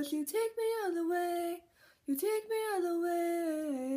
But you take me all the way, you take me all the way.